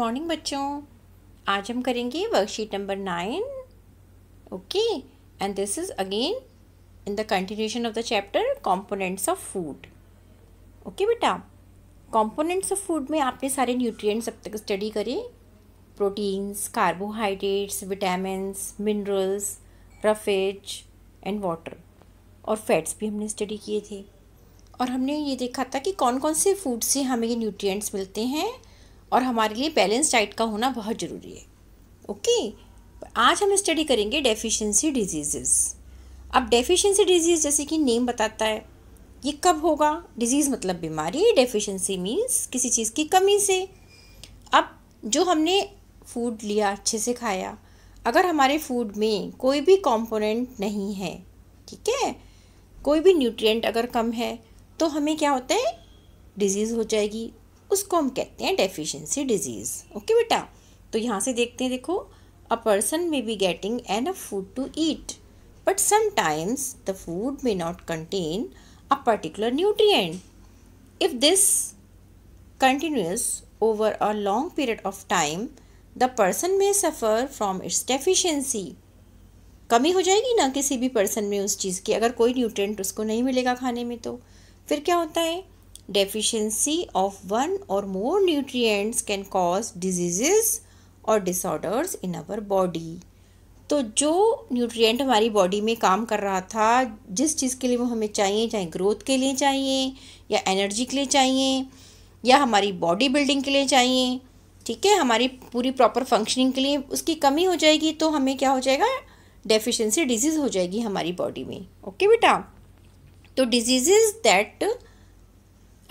Morning बच्चों आज हम करेंगे worksheet number nine okay and this is again in the continuation of the chapter components of food okay बेटा components of food में आपने सारे न्यूट्रिएंट्स अब तक स्टडी करे proteins carbohydrates vitamins minerals roughage and water और फैट्स भी हमने स्टडी किए थे और हमने ये देखा था कि कौन कौन से फूड से हमें ये न्यूट्रिएंट्स मिलते हैं और हमारे लिए बैलेंस डाइट का होना बहुत ज़रूरी है ओके आज हम स्टडी करेंगे डेफिशिएंसी डिजीजेस अब डेफिशिएंसी डिजीज़ जैसे कि नेम बताता है ये कब होगा डिजीज़ मतलब बीमारी डेफिशिएंसी मीन्स किसी चीज़ की कमी से अब जो हमने फूड लिया अच्छे से खाया अगर हमारे फूड में कोई भी कंपोनेंट नहीं है ठीक है कोई भी न्यूट्रिएंट अगर कम है तो हमें क्या होता है डिजीज़ हो जाएगी उसको हम कहते हैं डेफिशिएंसी डिजीज़ ओके बेटा तो यहाँ से देखते हैं देखो a person may be getting an a food to eat but sometimes the food may not contain a particular nutrient if this continues over a long period of time the person may suffer from its deficiency कमी हो जाएगी ना किसी भी person में उस चीज़ की अगर कोई न्यूट्रिएंट उसको नहीं मिलेगा खाने में तो फिर क्या होता है deficiency of one or more nutrients can cause diseases और disorders in our body तो जो न्यूट्रिएंट हमारी बॉडी में काम कर रहा था जिस चीज़ के लिए वो हमें चाहिए चाहे ग्रोथ के लिए चाहिए या एनर्जी के लिए चाहिए या हमारी बॉडी बिल्डिंग के लिए चाहिए ठीक है हमारी पूरी प्रॉपर फंक्शनिंग के लिए उसकी कमी हो जाएगी तो हमें क्या हो जाएगा डेफिशिएंसी डिजीज़ हो जाएगी हमारी बॉडी में ओके बेटा तो disease that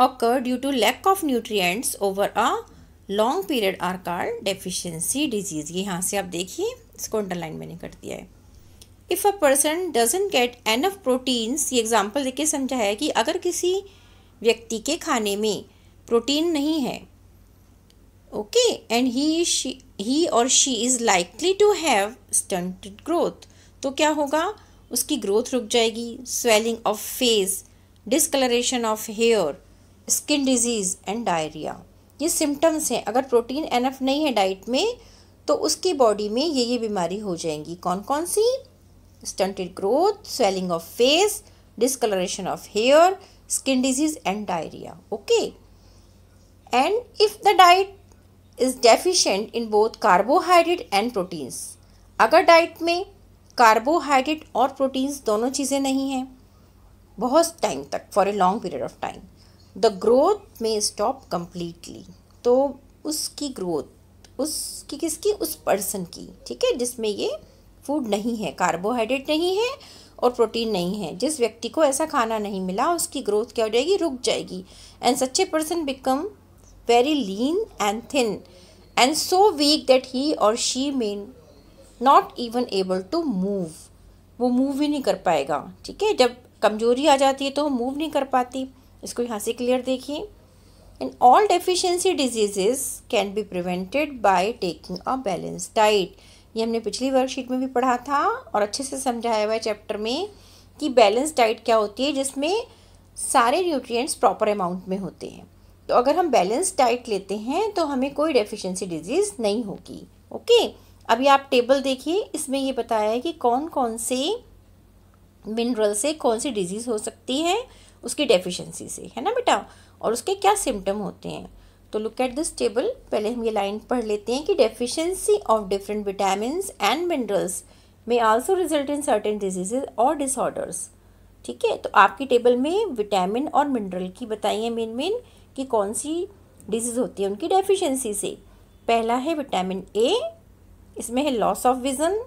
occur due to lack of nutrients over a long period are called deficiency disease यहाँ से आप देखिए इसको अंडरलाइन मैंने कर दिया है if a person doesn't get enough proteins ये एग्जाम्पल देखिए समझा है कि अगर किसी व्यक्ति के खाने में प्रोटीन नहीं है ओके एंड ही ही और she is likely to have stunted growth तो क्या होगा उसकी ग्रोथ रुक जाएगी swelling of face discolouration of hair skin disease and diarrhoea ये सिम्टम्स हैं अगर प्रोटीन एनफ नहीं है डाइट में तो उसकी बॉडी में ये ये बीमारी हो जाएंगी कौन कौन सी stunted growth swelling of face discolouration of hair skin disease and diarrhoea okay and if the diet is deficient in both carbohydrate and proteins अगर डाइट में कार्बोहाइड्रेट और प्रोटीन्स दोनों चीज़ें नहीं हैं बहुत टाइम तक for a long period of time the growth may stop completely तो उसकी ग्रोथ उसकी किसकी उस पर्सन की ठीक है जिसमें ये फूड नहीं है कार्बोहाइड्रेट नहीं है और प्रोटीन नहीं है जिस व्यक्ति को ऐसा खाना नहीं मिला उसकी ग्रोथ क्या हो जाएगी रुक जाएगी and such a person become very lean and thin and so weak that he और she may not even able to move वो मूव ही नहीं कर पाएगा ठीक है जब कमजोरी आ जाती है तो वो मूव नहीं कर पाती इसको यहाँ से क्लियर देखिए and all deficiency diseases can be prevented by taking a balance diet ये हमने पिछली वर्कशीट में भी पढ़ा था और अच्छे से समझाया हुआ है चैप्टर में कि बैलेंस डाइट क्या होती है जिसमें सारे न्यूट्रिएंट्स प्रॉपर अमाउंट में होते हैं तो अगर हम बैलेंस डाइट लेते हैं तो हमें कोई डेफिशिएंसी डिजीज़ नहीं होगी ओके अभी आप टेबल देखिए इसमें ये बताया है कि कौन कौन से मिनरल से कौन सी डिजीज़ हो सकती है उसकी डेफिशिएंसी से है ना बेटा और उसके क्या सिम्टम होते हैं तो लुक एट दिस टेबल पहले हम ये लाइन पढ़ लेते हैं कि deficiency of different vitamin and minerals may also result in certain diseases और डिसऑर्डर्स ठीक है तो आपकी टेबल में विटामिन और मिनरल की बताइए मेन मेन कि कौन सी डिजीज़ होती है उनकी डेफिशिएंसी से पहला है विटामिन ए इसमें है लॉस ऑफ विज़न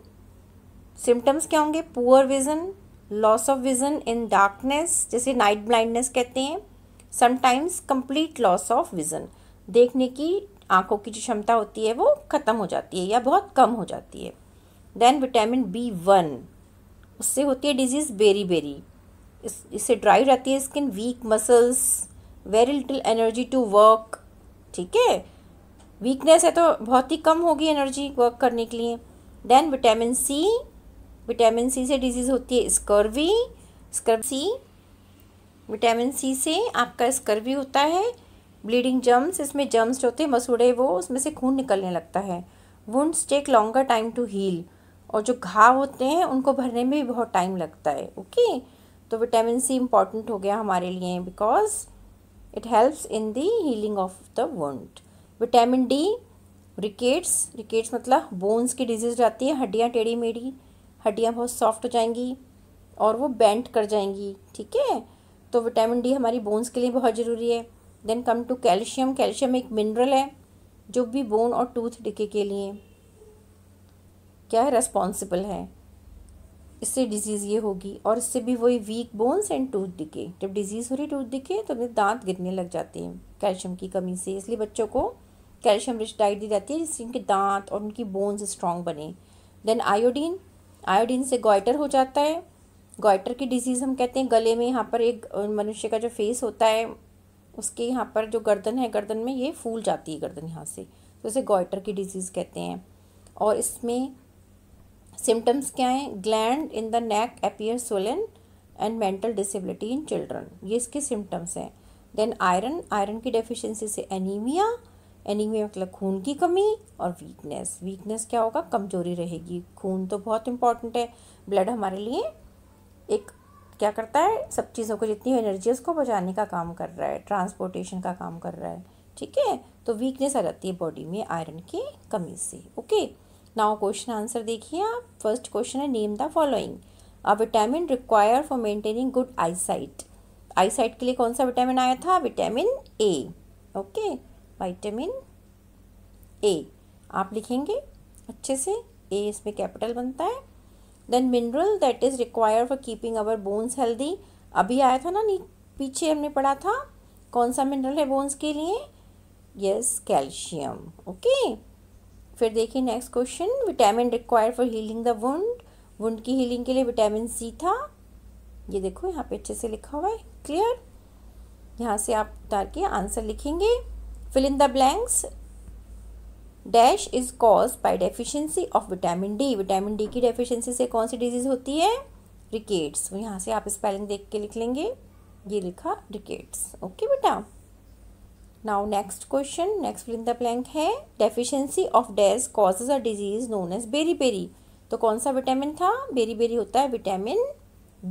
सिम्टम्स क्या होंगे poor vision loss of vision in darkness जैसे नाइट ब्लाइंडनेस कहते हैं sometimes complete loss of vision देखने की आंखों की जो क्षमता होती है वो ख़त्म हो जाती है या बहुत कम हो जाती है देन विटामिन बी वन उससे होती है डिजीज़ बेरी बेरी इस इससे ड्राई रहती है skin weak muscles very little energy to work ठीक है वीकनेस है तो बहुत ही कम होगी एनर्जी वर्क करने के लिए then vitamin C vitamin C से डिजीज़ होती है स्कर्वी स्कर्व सी विटामिन सी से आपका स्कर्वी होता है ब्लीडिंग जम्स इसमें जम्स जो होते हैं मसूड़े वो उसमें से खून निकलने लगता है wounds take longer time to heal और जो घाव होते हैं उनको भरने में भी बहुत टाइम लगता है ओके तो विटामिन सी इम्पॉर्टेंट हो गया हमारे लिए because it helps in the healing of the wound vitamin D rickets rickets मतलब बोन्स की डिजीज रहती है हड्डियाँ टेढ़ी मेढ़ी हड्डियाँ बहुत सॉफ्ट हो जाएंगी और वो बेंट कर जाएंगी ठीक है तो विटामिन डी हमारी बोन्स के लिए बहुत ज़रूरी है then come to calcium calcium एक मिनरल है जो भी बोन और टूथ डिके के लिए क्या है रेस्पॉन्सिबल है इससे डिजीज़ ये होगी और इससे भी वही weak bones and tooth decay जब डिजीज़ हो रही टूथ डिके तो अपने दांत गिरने लग जाते हैं कैल्शियम की कमी से इसलिए बच्चों को कैल्शियम रिच डाइट दी जाती है जिससे इनके दांत और उनकी बोन्स स्ट्रांग बने देन आयोडीन आयोडीन से गोइटर हो जाता है गोइटर की डिजीज़ हम कहते हैं गले में यहाँ पर एक मनुष्य का जो फेस होता है उसके यहाँ पर जो गर्दन है गर्दन में ये फूल जाती है गर्दन यहाँ से तो इसे गोइटर की डिजीज़ कहते हैं और इसमें सिम्टम्स क्या हैं gland in the neck appear swollen and mental disability in children ये इसके सिम्टम्स हैं देन आयरन आयरन की डेफिशिएंसी से एनीमिया एनीमिया मतलब खून की कमी और वीकनेस वीकनेस क्या होगा कमजोरी रहेगी खून तो बहुत इंपॉर्टेंट है ब्लड हमारे लिए एक क्या करता है सब चीज़ों को जितनी एनर्जी है उसको बचाने का काम कर रहा है ट्रांसपोर्टेशन का काम कर रहा है ठीक है तो वीकनेस आ जाती है बॉडी में आयरन की कमी से ओके नाउ क्वेश्चन आंसर देखिए आप फर्स्ट क्वेश्चन है name the following a vitamin require for maintaining good eyesight eyesight के लिए कौन सा विटामिन आया था vitamin A okay okay? Vitamin A आप लिखेंगे अच्छे से ए इसमें कैपिटल बनता है then mineral that is require for keeping our bones healthy अभी आया था ना पीछे हमने पढ़ा था कौन सा मिनरल है बोन्स के लिए यस कैल्शियम ओके फिर देखिए next question vitamin require for healing the wound wound की हीलिंग के लिए विटामिन सी था ये देखो यहाँ पे अच्छे से लिखा हुआ है क्लियर यहाँ से आप उतार के आंसर लिखेंगे fill in the blanks dash is cause by deficiency of vitamin D vitamin D की डेफिशिएंसी से कौन सी डिजीज होती है रिकेट्स यहाँ से आप स्पेलिंग देख के लिख लेंगे ये लिखा रिकेट्स ओके बेटा now next question next fill in the blank है deficiency of dash causes a disease known as beriberi तो कौन सा विटामिन था बेरी बेरी होता है विटामिन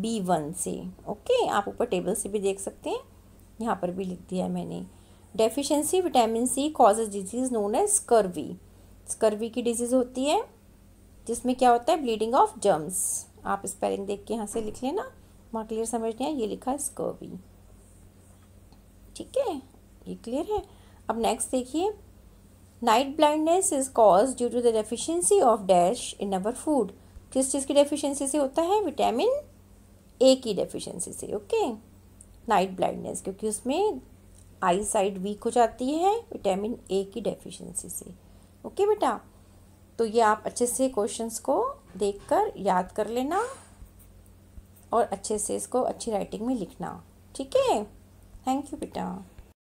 बी वन से ओके okay? आप ऊपर टेबल से भी देख सकते हैं यहाँ पर भी लिख दिया है मैंने deficiency vitamin C causes disease known as scurvy scurvy की डिजीज़ होती है जिसमें क्या होता है ब्लीडिंग ऑफ जर्म्स आप स्पेलिंग देख के यहाँ से लिख लेना वहाँ क्लियर समझ लिया ये लिखा है स्कर्वी ठीक है ये क्लियर है अब नेक्स्ट देखिए night blindness is cause due to the deficiency of dash in our food किस चीज़ की डेफिशिएंसी से होता है विटामिन ए की डेफिशिएंसी से ओके नाइट ब्लाइंडनेस क्योंकि उसमें आई साइड वीक हो जाती है विटामिन ए की डेफिशिएंसी से ओके बेटा तो ये आप अच्छे से क्वेश्चंस को देखकर याद कर लेना और अच्छे से इसको अच्छी राइटिंग में लिखना ठीक है थैंक यू बेटा